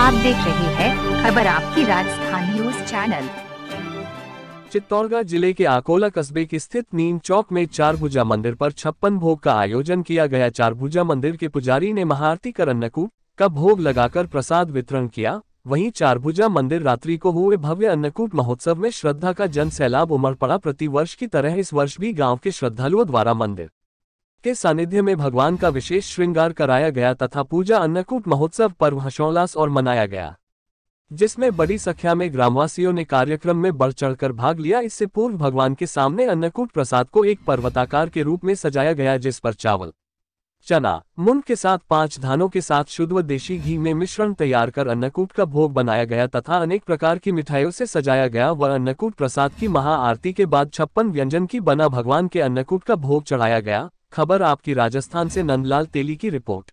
आप देख रहे हैं खबर आपकी राजस्थान न्यूज चैनल चित्तौड़गढ़ जिले के आकोला कस्बे के स्थित नीम चौक में चारभुजा मंदिर पर छप्पन भोग का आयोजन किया गया चारभुजा मंदिर के पुजारी ने महाआरती कर अन्नकूट का भोग लगाकर प्रसाद वितरण किया वहीं चारभुजा मंदिर रात्रि को हुए भव्य अन्नकूट महोत्सव में श्रद्धा का जन सैलाब उमड़ पड़ा प्रति वर्ष की तरह इस वर्ष भी गांव के श्रद्धालुओं द्वारा मंदिर के सानिध्य में भगवान का विशेष श्रृंगार कराया गया तथा पूजा अन्नकूट महोत्सव पर्व हर्षोल्लास और मनाया गया जिसमें बड़ी संख्या में ग्रामवासियों ने कार्यक्रम में बढ़ चढ़कर भाग लिया इससे पूर्व भगवान के सामने अन्नकूट प्रसाद को एक पर्वताकार के रूप में सजाया गया जिस पर चावल चना मुंड के साथ पांच धानों के साथ शुद्ध देशी घी में मिश्रण तैयार कर अन्नकूट का भोग बनाया गया तथा अनेक प्रकार की मिठाइयों से सजाया गया व अन्नकूट प्रसाद की महाआरती के बाद छप्पन व्यंजन की बना भगवान के अन्नकूट का भोग चढ़ाया गया खबर आपकी राजस्थान से नंदलाल तेली की रिपोर्ट